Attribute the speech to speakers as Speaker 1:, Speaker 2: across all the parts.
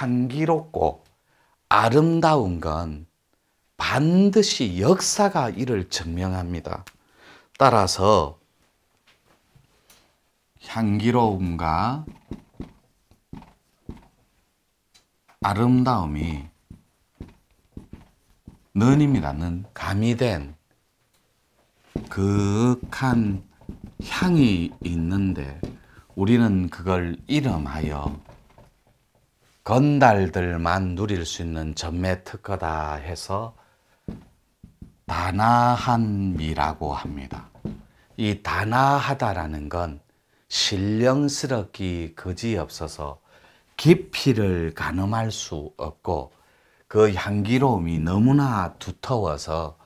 Speaker 1: 향기롭고 아름다운 건 반드시 역사가 이를 증명합니다. 따라서 향기로움과 아름다움이 는입니다는 가미된 그윽한 향이 있는데 우리는 그걸 이름하여 건달들만 누릴 수 있는 전매 특허다 해서 단아한미라고 합니다. 이 다나하다라는 건 신령스럽기 그지없어서 깊이를 가늠할 수 없고 그 향기로움이 너무나 두터워서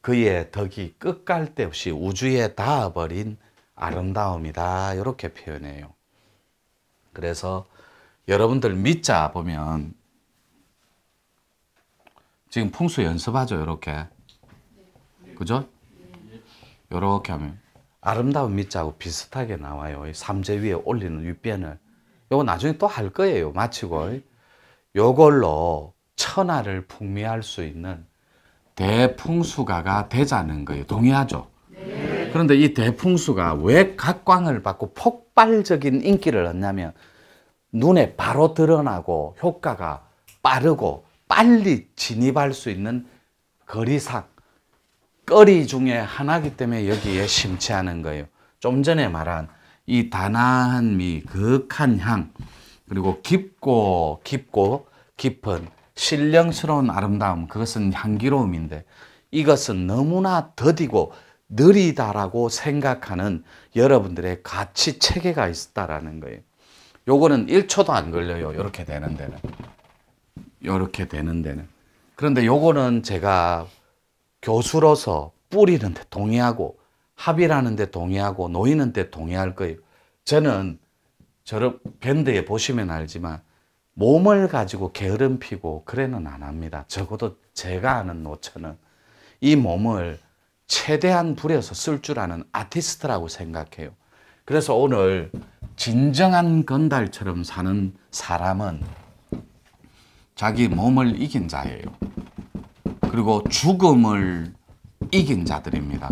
Speaker 1: 그의 덕이 끝갈 데 없이 우주에 닿아버린 아름다움이다 이렇게 표현해요. 그래서 여러분들 밑자 보면 지금 풍수 연습하죠, 이렇게. 그죠? 이렇게 하면 아름다운 밑자하고 비슷하게 나와요. 삼재 위에 올리는 윗변을. 요거 나중에 또 할 거예요. 마치고. 요걸로 천하를 풍미할 수 있는 대풍수가가 되자는 거예요. 동의하죠? 그런데 이 대풍수가 왜 각광을 받고 폭발적인 인기를 얻냐면 눈에 바로 드러나고 효과가 빠르고 빨리 진입할 수 있는 거리상, 거리 중에 하나기 때문에 여기에 심취하는 거예요. 좀 전에 말한 이 단아한 미, 극한 향, 그리고 깊고 깊고 깊은 신령스러운 아름다움, 그것은 향기로움인데 이것은 너무나 더디고 느리다라고 생각하는 여러분들의 가치 체계가 있었다라는 거예요. 요거는 1초도 안 걸려요. 이렇게 되는 데는. 이렇게 되는 데는. 그런데 요거는 제가 교수로서 뿌리는데 동의하고 합의하는데 동의하고 놓이는데 동의할 거예요. 저는 저를 밴드에 보시면 알지만 몸을 가지고 게으름 피고 그래는 안 합니다. 적어도 제가 아는 노처는 이 몸을 최대한 부려서 쓸 줄 아는 아티스트라고 생각해요. 그래서 오늘 진정한 건달처럼 사는 사람은 자기 몸을 이긴 자예요. 그리고 죽음을 이긴 자들입니다.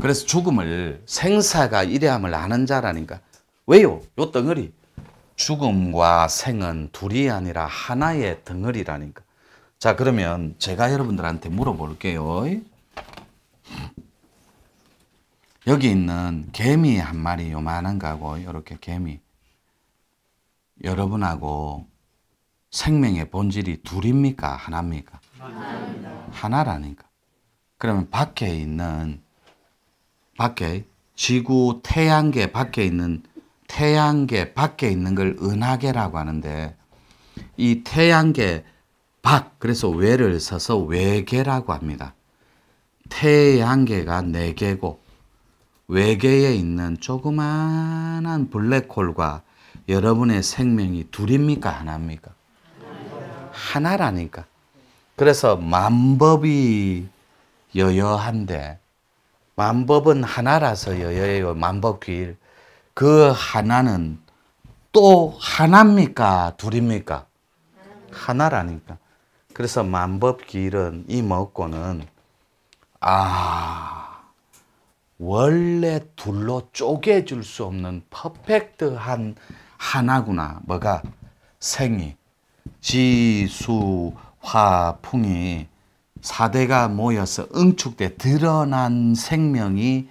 Speaker 1: 그래서 죽음을 생사가 이래함을 아는 자라니까. 왜요? 요 덩어리. 죽음과 생은 둘이 아니라 하나의 덩어리라니까. 자, 그러면 제가 여러분들한테 물어볼게요. 여기 있는 개미 한 마리 요만한 거하고 이렇게 개미 여러분하고 생명의 본질이 둘입니까? 하나입니까? 하나입니다. 하나라니까. 그러면 밖에 있는 밖에 지구 태양계 밖에 있는 태양계 밖에 있는 걸 은하계라고 하는데 이 태양계 밖 그래서 외를 써서 외계라고 합니다. 태양계가 네 개고 외계에 있는 조그만한 블랙홀과 여러분의 생명이 둘입니까? 하나입니까? 하나라니까. 그래서 만법이 여여한데, 만법은 하나라서 여여해요. 만법귀일. 그 하나는 또 하나입니까? 둘입니까? 하나라니까. 그래서 만법귀일은 이 먹고는, 아, 원래 둘로 쪼개줄 수 없는 퍼펙트한 하나구나. 뭐가? 생이. 지수, 화, 풍이 4대가 모여서 응축돼 드러난 생명이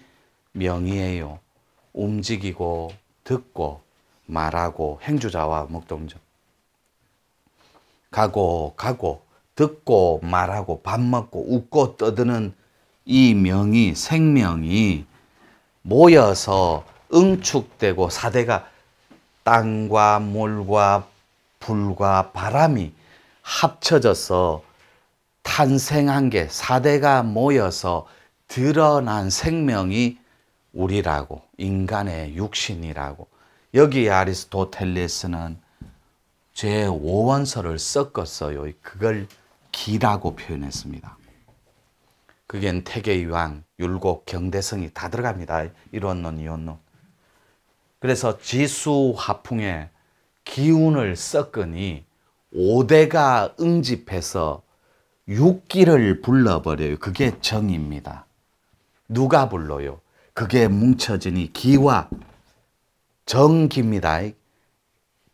Speaker 1: 명이에요. 움직이고, 듣고, 말하고, 행주자와 목동자. 가고, 가고, 듣고, 말하고, 밥 먹고, 웃고, 떠드는 이 명이 생명이 모여서 응축되고 사대가 땅과 물과 불과 바람이 합쳐져서 탄생한 게 사대가 모여서 드러난 생명이 우리라고 인간의 육신이라고 여기 아리스토텔레스는 제 5원서를 섞었어요. 그걸 기라고 표현했습니다. 그겐 태계의 왕, 율곡, 경대성이 다 들어갑니다. 일원론, 이원론. 그래서 지수 화풍에 기운을 섞으니 5대가 응집해서 6기를 불러버려요. 그게 정입니다. 누가 불러요? 그게 뭉쳐지니 기와 정기입니다.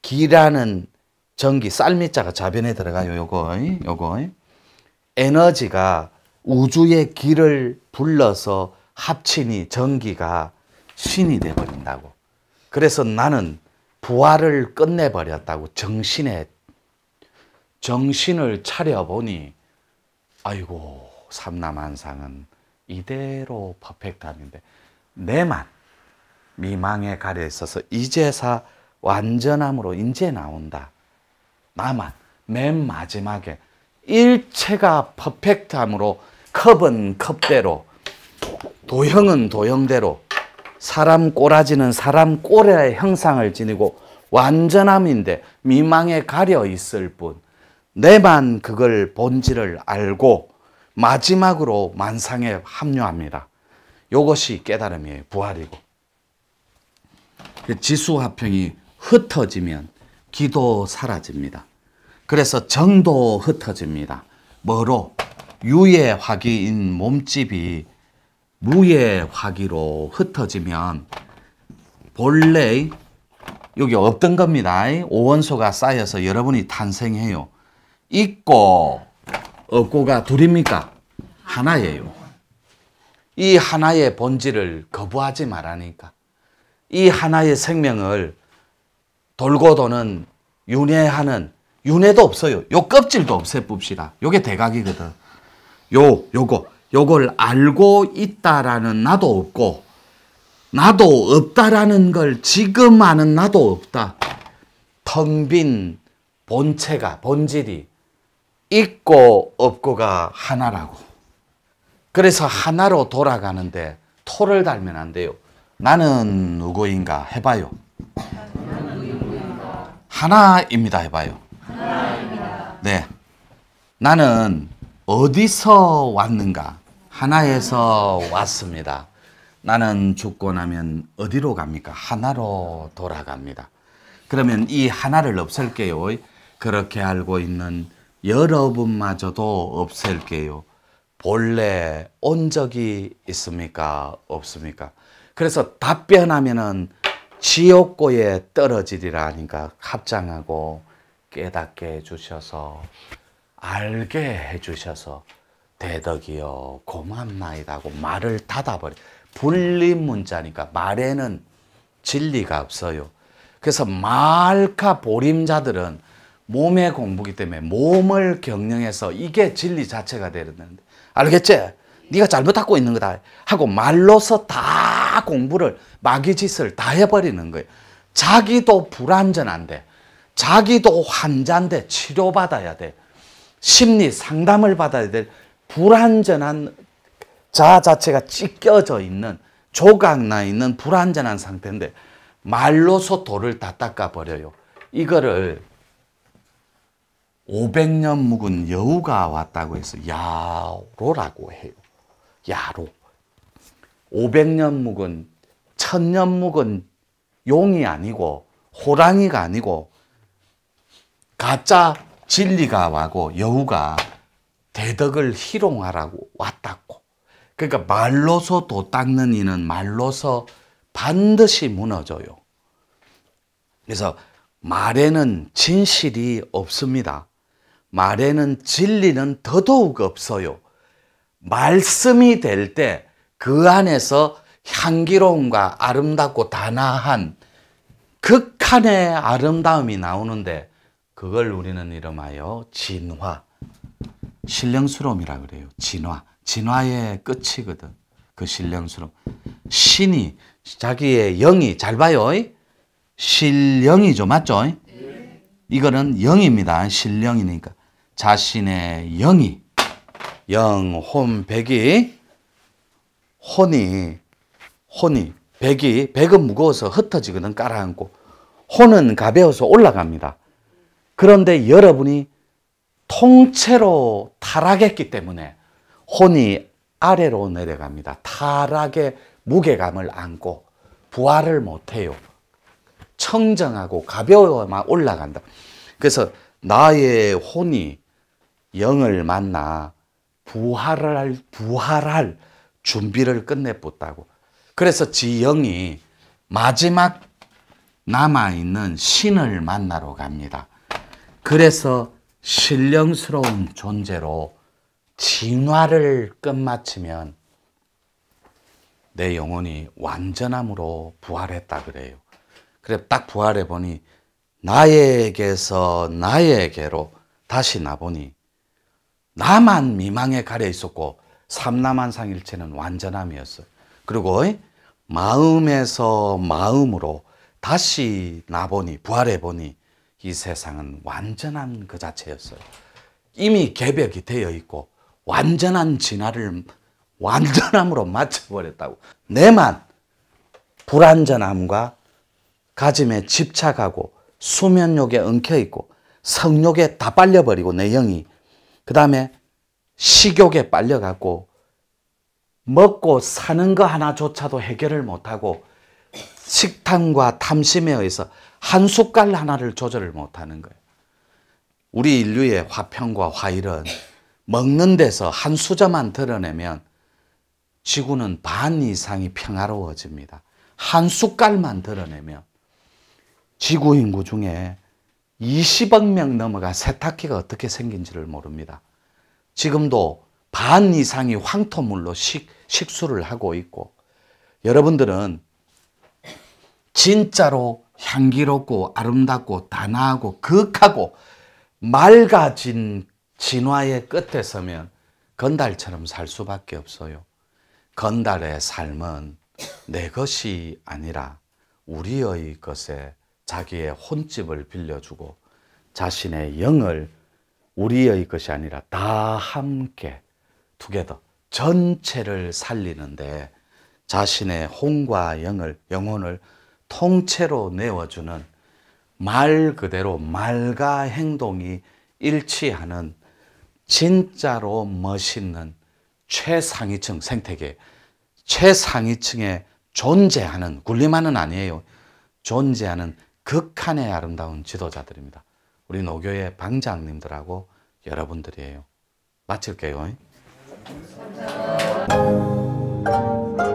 Speaker 1: 기라는 전기 쌀미자가 자변에 들어가요. 요거, 요거. 에너지가 우주의 길을 불러서 합치니 전기가 신이 되어버린다고 그래서 나는 부활을 끝내버렸다고 정신에 정신을 차려보니 아이고 삼남한상은 이대로 퍼펙트함인데 내만 미망에 가려 있어서 이제사 완전함으로 인제 나온다. 나만 맨 마지막에 일체가 퍼펙트함으로 컵은 컵대로, 도형은 도형대로, 사람 꼬라지는 사람 꼬라의 형상을 지니고 완전함인데 미망에 가려 있을 뿐 내만 그걸 본질을 알고 마지막으로 만상에 합류합니다. 이것이 깨달음이에요. 부활이고. 그 지수화평이 흩어지면 기도 사라집니다. 그래서 정도 흩어집니다. 뭐로? 유의 화기인 몸집이 무의 화기로 흩어지면 본래 여기 없던 겁니다. 오원소가 쌓여서 여러분이 탄생해요. 있고 없고가 둘입니까? 하나예요. 이 하나의 본질을 거부하지 말라니까. 이 하나의 생명을 돌고 도는 윤회하는 윤회도 없어요. 요 껍질도 없애봅시다. 요게 대각이거든. 요, 요거, 요걸 알고 있다라는 나도 없고, 나도 없다라는 걸 지금 아는 나도 없다. 텅 빈 본체가, 본질이 있고 없고가 하나라고. 그래서 하나로 돌아가는데 토를 달면 안 돼요. 나는 누구인가 해봐요. 하나입니다 해봐요. 하나입니다. 네. 나는 어디서 왔는가? 하나에서 왔습니다. 나는 죽고 나면 어디로 갑니까? 하나로 돌아갑니다. 그러면 이 하나를 없앨게요. 그렇게 알고 있는 여러분마저도 없앨게요. 본래 온 적이 있습니까? 없습니까? 그래서 답변하면은 지옥고에 떨어지리라 니까 합장하고 깨닫게 해주셔서 알게 해주셔서 대덕이요 고맙나이다고 말을 닫아버려 불림 문자니까 말에는 진리가 없어요. 그래서 말카 보림자들은 몸의 공부기 때문에 몸을 경영해서 이게 진리 자체가 되는데 알겠지? 네가 잘못하고 있는 거다 하고 말로서 다 공부를 마귀짓을 다 해버리는 거예요. 자기도 불완전한데 자기도 환자인데 치료받아야 돼. 심리 상담을 받아야 될 불완전한 자 자체가 찢겨져 있는 조각나 있는 불완전한 상태인데 말로서 돌을 다 닦아버려요. 이거를 500년 묵은 여우가 왔다고 해서 야로라고 해요. 야로. 500년 묵은, 천년 묵은 용이 아니고 호랑이가 아니고 가짜 진리가 와고 여우가 대덕을 희롱하라고 왔다고. 그러니까 말로서 도 닦는 이는 말로서 반드시 무너져요. 그래서 말에는 진실이 없습니다. 말에는 진리는 더더욱 없어요. 말씀이 될 때 그 안에서 향기로움과 아름답고 단아한 극한의 아름다움이 나오는데 그걸 우리는 이름하여 진화, 신령스러움이라 그래요. 진화, 진화의 끝이거든. 그 신령스러움. 신이 자기의 영이 잘 봐요. 신령이죠. 맞죠? 이거는 영입니다. 신령이니까. 자신의 영이 영, 혼, 백이 혼이 혼이 백이 백은 무거워서 흩어지거든 깔아앉고 혼은 가벼워서 올라갑니다. 그런데 여러분이 통째로 타락했기 때문에 혼이 아래로 내려갑니다. 타락의 무게감을 안고 부활을 못해요. 청정하고 가벼워만 올라간다. 그래서 나의 혼이 영을 만나 부활 할, 부활할 준비를 끝내붙다고. 그래서 지영이 마지막 남아있는 신을 만나러 갑니다. 그래서 신령스러운 존재로 진화를 끝마치면 내 영혼이 완전함으로 부활했다 그래요. 그래 딱 부활해 보니 나에게서 나에게로 다시 나보니 나만 미망에 가려 있었고 삼남한상일체는 완전함이었어요. 그리고 마음에서 마음으로 다시 나보니 부활해 보니 이 세상은 완전한 그 자체였어요. 이미 개벽이 되어 있고 완전한 진화를 완전함으로 맞춰버렸다고. 내만 불완전함과 가짐에 집착하고 수면욕에 엉켜있고 성욕에 다 빨려버리고 내 영이 그 다음에 식욕에 빨려갖고 먹고 사는 거 하나조차도 해결을 못하고 식탐과 탐심에 의해서 한 숟갈 하나를 조절을 못하는 거예요. 우리 인류의 화평과 화일은 먹는 데서 한 수저만 드러내면 지구는 반 이상이 평화로워집니다. 한 숟갈만 드러내면 지구 인구 중에 20억 명 넘어가 세탁기가 어떻게 생긴지를 모릅니다. 지금도 반 이상이 황토물로 식, 식수를 하고 있고 여러분들은 진짜로 향기롭고 아름답고 단아하고 극하고 맑아진 진화의 끝에 서면 건달처럼 살 수밖에 없어요. 건달의 삶은 내 것이 아니라 우리의 것에 자기의 혼집을 빌려주고 자신의 영을 우리의 것이 아니라 다 함께 두개더 전체를 살리는데 자신의 혼과 영을 영혼을 통째로 내어주는 말 그대로 말과 행동이 일치하는 진짜로 멋있는 최상위층 생태계, 최상위층에 존재하는, 군림하는 아니에요. 존재하는 극한의 아름다운 지도자들입니다. 우리 노교의 방장님들하고 여러분들이에요. 마칠게요. 감사합니다.